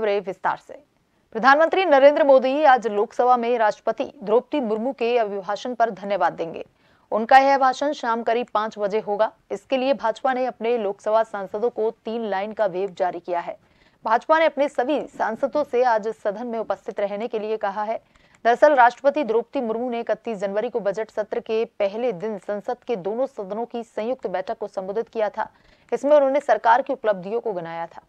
खबरें विस्तार से प्रधानमंत्री नरेंद्र मोदी आज लोकसभा में राष्ट्रपति द्रौपदी मुर्मू के अभिभाषण पर धन्यवाद देंगे उनका यह भाषण शाम करीब पांच बजे होगा इसके लिए भाजपा ने अपने लोकसभा सांसदों को तीन लाइन का वेब जारी किया है भाजपा ने अपने सभी सांसदों से आज सदन में उपस्थित रहने के लिए कहा है दरअसल राष्ट्रपति द्रौपदी मुर्मू ने इकतीस जनवरी को बजट सत्र के पहले दिन संसद के दोनों सदनों की संयुक्त बैठक को संबोधित किया था इसमें उन्होंने सरकार की उपलब्धियों को गिनाया था